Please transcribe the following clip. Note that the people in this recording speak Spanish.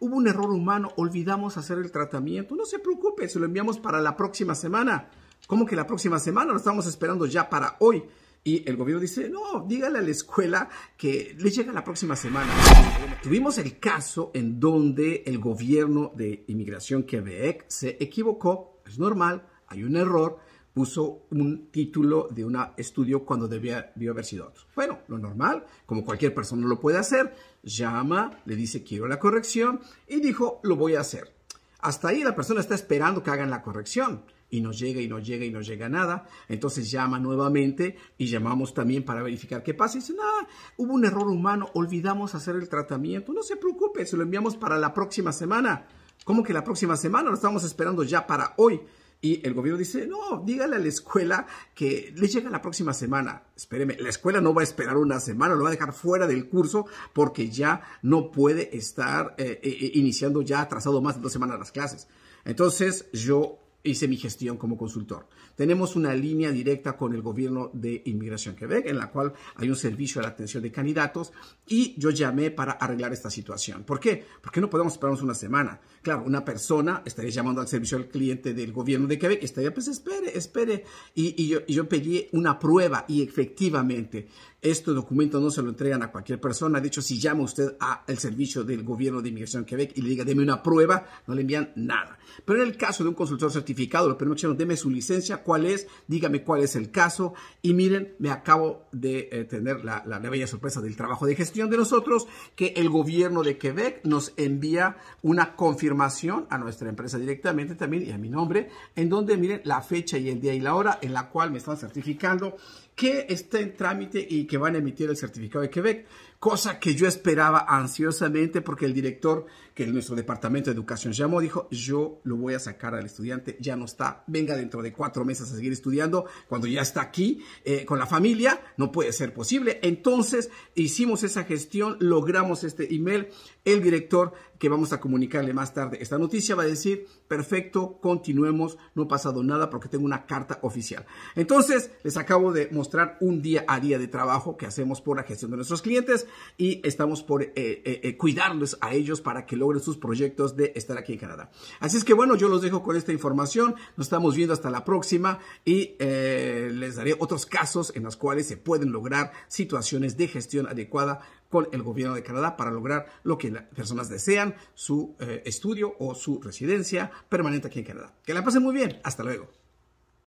hubo un error humano, olvidamos hacer el tratamiento. No se preocupe, se lo enviamos para la próxima semana. ¿Cómo que la próxima semana? Lo estamos esperando ya para hoy. Y el gobierno dice, no, dígale a la escuela que le llega la próxima semana. Tuvimos el caso en donde el gobierno de inmigración Quebec se equivocó, es normal, hay un error, puso un título de un estudio cuando debía, haber sido otro. Bueno, lo normal, como cualquier persona lo puede hacer, llama, le dice quiero la corrección y dijo lo voy a hacer. Hasta ahí la persona está esperando que hagan la corrección y no llega y no llega y no llega nada. Entonces llama nuevamente y llamamos también para verificar qué pasa. dice, nada, hubo un error humano, olvidamos hacer el tratamiento. No se preocupe, se lo enviamos para la próxima semana. ¿Cómo que la próxima semana? Lo estamos esperando ya para hoy. Y el gobierno dice, no, dígale a la escuela que le llega la próxima semana. Espéreme, la escuela no va a esperar una semana, lo va a dejar fuera del curso porque ya no puede estar eh, eh, eh, iniciando ya atrasado más de dos semanas las clases. Entonces yo hice mi gestión como consultor. Tenemos una línea directa con el gobierno de Inmigración Quebec, en la cual hay un servicio de atención de candidatos y yo llamé para arreglar esta situación. ¿Por qué? Porque no podemos esperarnos una semana. Claro, una persona estaría llamando al servicio del cliente del gobierno de Quebec y estaría, pues espere, espere. Y, yo, pedí una prueba y efectivamente estos documentos no se lo entregan a cualquier persona. De hecho, si llama usted al servicio del gobierno de Inmigración Quebec y le diga, deme una prueba, no le envían nada. Pero en el caso de un consultor certificado, certificado, lo primero que deme su licencia, cuál es, dígame cuál es el caso. Y miren, me acabo de eh, tener la, bella sorpresa del trabajo de gestión de nosotros, que el gobierno de Quebec nos envía una confirmación a nuestra empresa directamente también y a mi nombre, en donde miren la fecha y el día y la hora en la cual me están certificando que está en trámite y que van a emitir el certificado de Quebec cosa que yo esperaba ansiosamente porque el director que nuestro departamento de educación llamó dijo, yo lo voy a sacar al estudiante, ya no está, venga dentro de cuatro meses a seguir estudiando, cuando ya está aquí eh, con la familia, no puede ser posible. Entonces hicimos esa gestión, logramos este email, el director que vamos a comunicarle más tarde esta noticia va a decir, perfecto, continuemos, no ha pasado nada porque tengo una carta oficial. Entonces, les acabo de mostrar un día a día de trabajo que hacemos por la gestión de nuestros clientes y estamos por eh, eh, eh, cuidarles a ellos para que logren sus proyectos de estar aquí en Canadá. Así es que bueno, yo los dejo con esta información. Nos estamos viendo hasta la próxima y les daré otros casos en los cuales se pueden lograr situaciones de gestión adecuada con el gobierno de Canadá para lograr lo que las personas desean, su estudio o su residencia permanente aquí en Canadá. Que la pasen muy bien. Hasta luego.